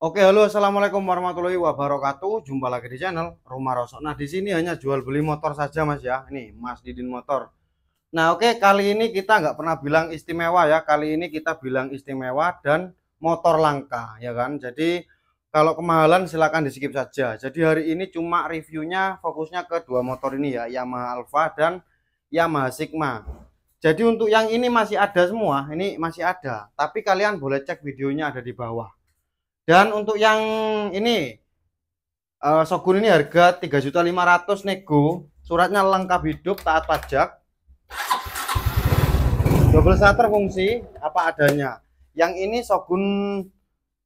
Oke, halo, assalamualaikum warahmatullahi wabarakatuh. Jumpa lagi di channel Rumah Rosok. Nah, di sini hanya jual beli motor saja, Mas ya. Ini Mas Didin Motor. Nah, oke, kali ini kita nggak pernah bilang istimewa ya. Kali ini kita bilang istimewa dan motor langka, ya kan? Jadi kalau kemahalan silahkan di skip saja. Jadi hari ini cuma reviewnya fokusnya ke dua motor ini ya, Yamaha Alfa dan Yamaha Sigma. Jadi untuk yang ini masih ada semua, ini masih ada. Tapi kalian boleh cek videonya ada di bawah dan untuk yang ini uh, eh, Shogun ini harga 3.500 nego, suratnya lengkap hidup taat pajak. Double shutter fungsi apa adanya. Yang ini Shogun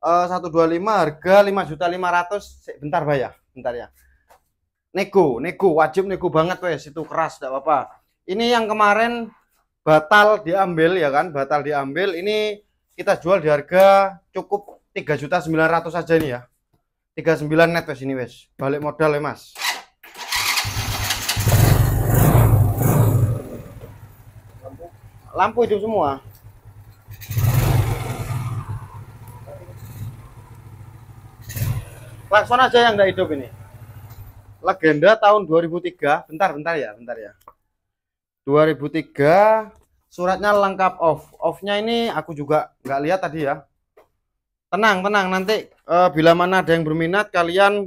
uh, 125 harga 5.500 bentar bayar, ya. bentar ya. Nego, nego wajib nego banget wes itu keras tidak apa-apa. Ini yang kemarin batal diambil ya kan, batal diambil. Ini kita jual di harga cukup tiga juta sembilan ratus aja nih ya tiga sembilan net wes ini wes balik modal ya mas lampu, hidup semua klakson aja yang nggak hidup ini legenda tahun 2003 bentar bentar ya bentar ya 2003 suratnya lengkap off offnya ini aku juga nggak lihat tadi ya tenang tenang nanti uh, bila mana ada yang berminat kalian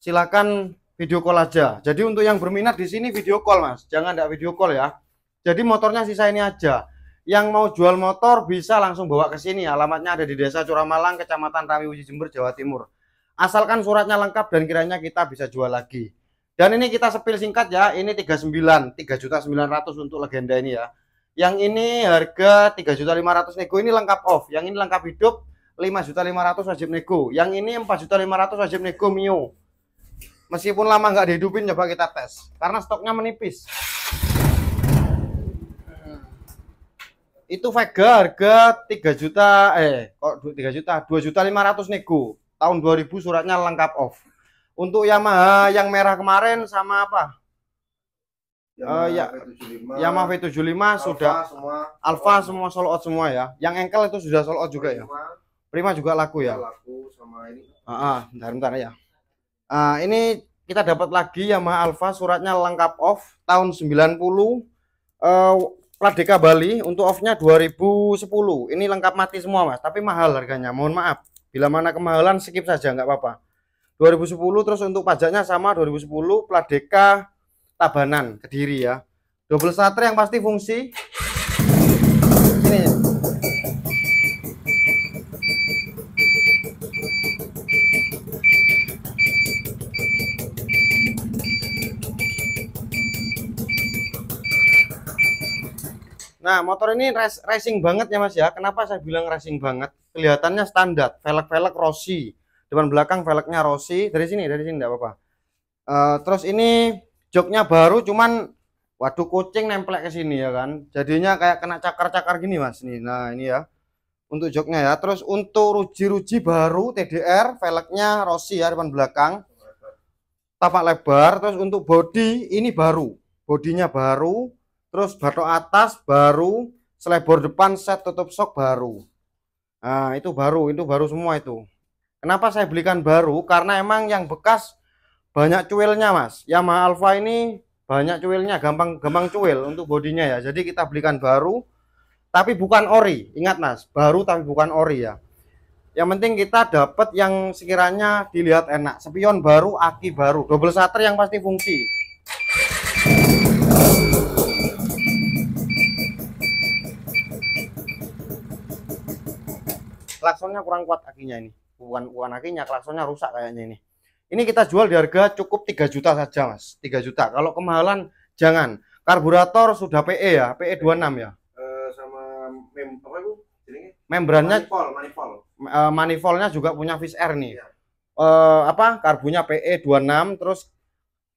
silakan video call aja jadi untuk yang berminat di sini video call mas jangan ada video call ya jadi motornya sisa ini aja yang mau jual motor bisa langsung bawa ke sini alamatnya ada di desa Curamalang kecamatan Rawiwiji Jember Jawa Timur asalkan suratnya lengkap dan kiranya kita bisa jual lagi dan ini kita sepil singkat ya ini 39 3.900 untuk legenda ini ya yang ini harga 3.500 nego ini lengkap off yang ini lengkap hidup lima lima juta ratus wajib nego. Yang ini empat juta lima ratus wajib nego Mio. Meskipun lama nggak dihidupin coba kita tes karena stoknya menipis. Itu Vega harga tiga juta eh kok 3 juta dua juta lima ratus nego. Tahun 2000 suratnya lengkap off. Untuk Yamaha yang merah kemarin sama apa? Yamaha uh, ya, V75, Yamaha V75 Alpha sudah semua Alpha semua sold out semua ya. Yang engkel itu sudah sold out juga ya. Prima juga laku ya. Laku sama ini. Ah, ah bentar, bentar ya. Ah, ini kita dapat lagi Yamaha Alfa suratnya lengkap off tahun 90 eh Pradeka Bali untuk offnya 2010 ini lengkap mati semua mas tapi mahal harganya mohon maaf bila mana kemahalan skip saja enggak apa-apa 2010 terus untuk pajaknya sama 2010 Pladeka Tabanan Kediri ya double starter yang pasti fungsi ini Nah, motor ini race, racing banget ya Mas ya. Kenapa saya bilang racing banget? Kelihatannya standar, velg-velg Rossi. Depan belakang velgnya Rossi. Dari sini, dari sini enggak apa-apa. Uh, terus ini joknya baru cuman waduh kucing nempel ke sini ya kan. Jadinya kayak kena cakar-cakar gini Mas nih. Nah, ini ya. Untuk joknya ya. Terus untuk ruji-ruji baru TDR, velgnya Rossi ya depan belakang. Tapak lebar, terus untuk body ini baru. Bodinya baru, terus batok atas baru selebor depan set tutup sok baru nah itu baru itu baru semua itu kenapa saya belikan baru karena emang yang bekas banyak cuilnya mas Yamaha Alfa ini banyak cuilnya gampang gampang cuil untuk bodinya ya jadi kita belikan baru tapi bukan ori ingat mas baru tapi bukan ori ya yang penting kita dapat yang sekiranya dilihat enak spion baru aki baru double shutter yang pasti fungsi klaksonnya kurang kuat akinya ini bukan bukan akinya klaksonnya rusak kayaknya ini ini kita jual di harga cukup 3 juta saja mas 3 juta kalau kemahalan jangan karburator sudah PE ya PE 26 ya uh, sama mem apa itu membrannya manifold manifold eh, manifoldnya juga punya Fish Air nih ya. e, apa karbunya PE 26 terus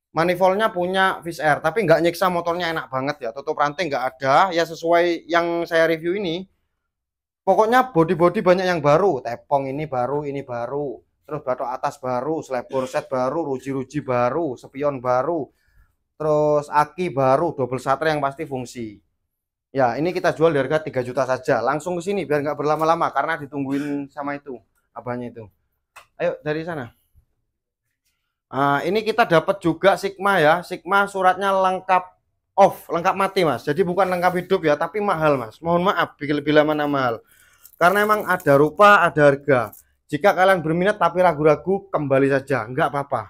manifoldnya punya Fish Air tapi nggak nyiksa motornya enak banget ya tutup ranting nggak ada ya sesuai yang saya review ini pokoknya body-body banyak yang baru tepong ini baru ini baru terus batok atas baru selebor set baru ruji-ruji baru spion baru terus aki baru double shutter yang pasti fungsi ya ini kita jual di harga 3 juta saja langsung ke sini biar nggak berlama-lama karena ditungguin sama itu abahnya itu ayo dari sana nah, ini kita dapat juga Sigma ya Sigma suratnya lengkap off lengkap mati mas jadi bukan lengkap hidup ya tapi mahal mas mohon maaf lebih mana mahal karena emang ada rupa, ada harga. Jika kalian berminat tapi ragu-ragu, kembali saja, enggak apa-apa.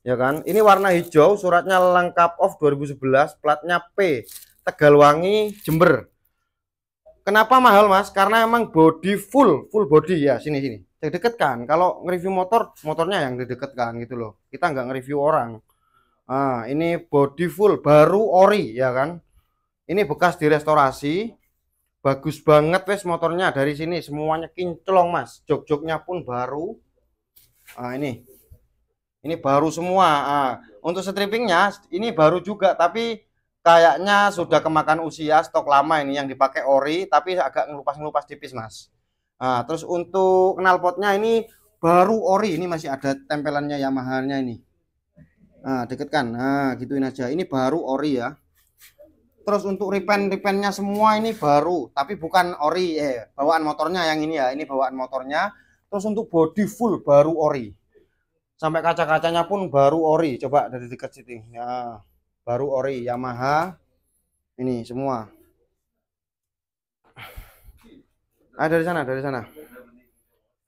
Ya kan? Ini warna hijau, suratnya lengkap off 2011, platnya P, Tegalwangi, Jember. Kenapa mahal, Mas? Karena emang body full, full body ya, sini sini. Deket kan. Kalau nge-review motor, motornya yang deket kan gitu loh. Kita nggak nge-review orang. Nah, ini body full baru ori ya kan. Ini bekas direstorasi, bagus banget wes motornya dari sini semuanya kinclong mas jok-joknya pun baru ah ini ini baru semua ah, untuk strippingnya ini baru juga tapi kayaknya sudah kemakan usia stok lama ini yang dipakai ori tapi agak ngelupas-ngelupas tipis mas nah, terus untuk knalpotnya ini baru ori ini masih ada tempelannya Yamaha nya ini nah deketkan nah gituin aja ini baru ori ya terus untuk repaint repaintnya semua ini baru tapi bukan ori eh bawaan motornya yang ini ya ini bawaan motornya terus untuk body full baru ori sampai kaca-kacanya pun baru ori coba dari dekat sini ya baru ori Yamaha ini semua ah dari sana dari sana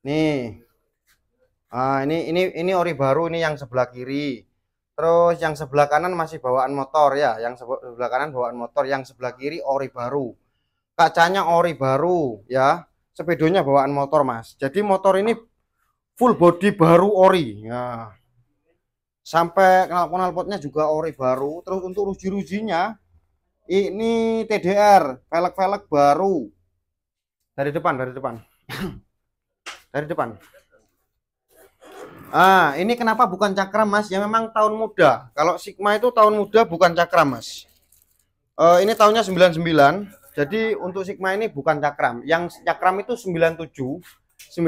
nih ah ini ini ini ori baru ini yang sebelah kiri Terus yang sebelah kanan masih bawaan motor ya, yang sebelah kanan bawaan motor, yang sebelah kiri ori baru. Kacanya ori baru ya. Sepedonya bawaan motor, Mas. Jadi motor ini full body baru ori. Ya. Sampai knalpot-knalpotnya juga ori baru. Terus untuk ruji-rujinya ini TDR, velg-velg baru. Dari depan, dari depan. dari depan. Ah, ini kenapa bukan cakram mas? Ya memang tahun muda. Kalau Sigma itu tahun muda bukan cakram mas. Uh, ini tahunnya 99. Jadi untuk Sigma ini bukan cakram. Yang cakram itu 97, 98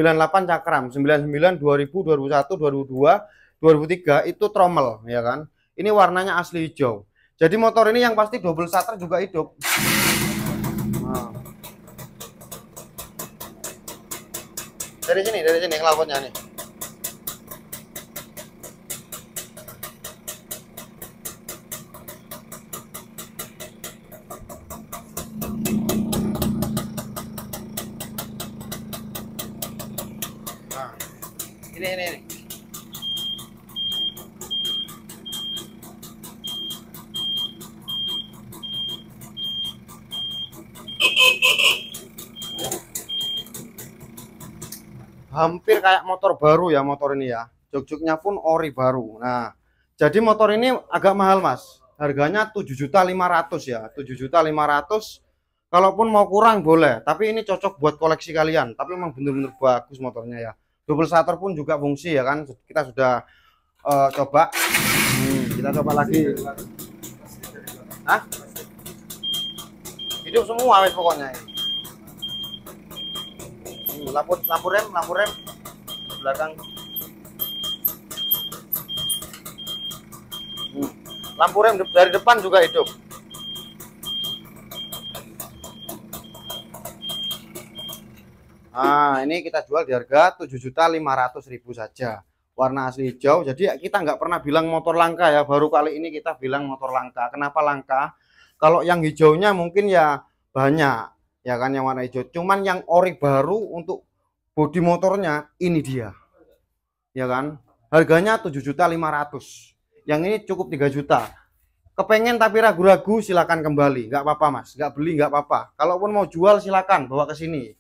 cakram, 99, 2000, 2001, 2002, 2003 itu tromel ya kan. Ini warnanya asli hijau. Jadi motor ini yang pasti double shutter juga hidup. Nah. Dari sini, dari sini ngelakutnya nih. ini ini, hampir kayak motor baru ya motor ini ya jok-joknya pun ori baru nah jadi motor ini agak mahal mas harganya 7.500 ya 7.500 kalaupun mau kurang boleh tapi ini cocok buat koleksi kalian tapi memang bener-bener bagus motornya ya double shutter pun juga fungsi ya kan kita sudah uh, coba hmm, kita coba lagi Hah? hidup semua wes pokoknya hmm, lampu lampu rem lampu rem belakang hmm. lampu rem dari depan juga hidup Nah, ini kita jual di harga 7.500.000 saja. Warna asli hijau. Jadi ya, kita nggak pernah bilang motor langka ya. Baru kali ini kita bilang motor langka. Kenapa langka? Kalau yang hijaunya mungkin ya banyak ya kan yang warna hijau. Cuman yang ori baru untuk bodi motornya ini dia. Ya kan? Harganya 7.500. Yang ini cukup 3 juta. Kepengen tapi ragu-ragu silakan kembali, nggak apa-apa Mas, nggak beli nggak apa-apa. Kalaupun mau jual silakan bawa ke sini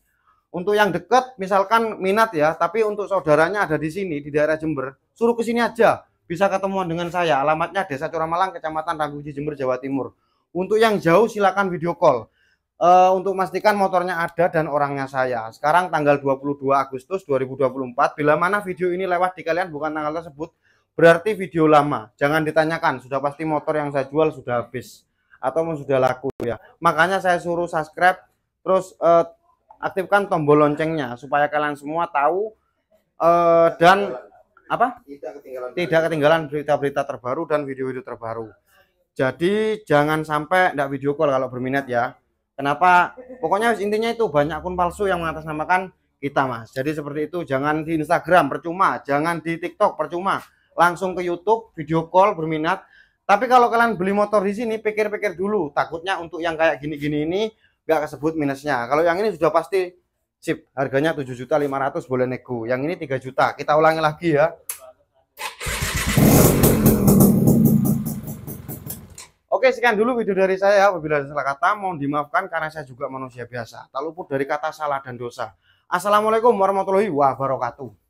untuk yang dekat misalkan minat ya, tapi untuk saudaranya ada di sini di daerah Jember, suruh ke sini aja. Bisa ketemuan dengan saya. Alamatnya Desa Curamalang, Kecamatan Raguji, Jember, Jawa Timur. Untuk yang jauh silakan video call. Uh, untuk memastikan motornya ada dan orangnya saya. Sekarang tanggal 22 Agustus 2024, bila mana video ini lewat di kalian bukan tanggal tersebut, berarti video lama. Jangan ditanyakan, sudah pasti motor yang saya jual sudah habis atau sudah laku ya. Makanya saya suruh subscribe terus uh, aktifkan tombol loncengnya supaya kalian semua tahu uh, dan apa tidak ketinggalan, berita-berita terbaru dan video-video terbaru. Jadi jangan sampai tidak video call kalau berminat ya. Kenapa? Pokoknya intinya itu banyak akun palsu yang mengatasnamakan kita mas. Jadi seperti itu jangan di Instagram percuma, jangan di TikTok percuma. Langsung ke YouTube video call berminat. Tapi kalau kalian beli motor di sini pikir-pikir dulu. Takutnya untuk yang kayak gini-gini ini nggak kesebut minusnya kalau yang ini sudah pasti sip harganya 7.500 boleh nego yang ini 3 juta kita ulangi lagi ya Oke sekian dulu video dari saya apabila ada salah kata mohon dimaafkan karena saya juga manusia biasa tak luput dari kata salah dan dosa Assalamualaikum warahmatullahi wabarakatuh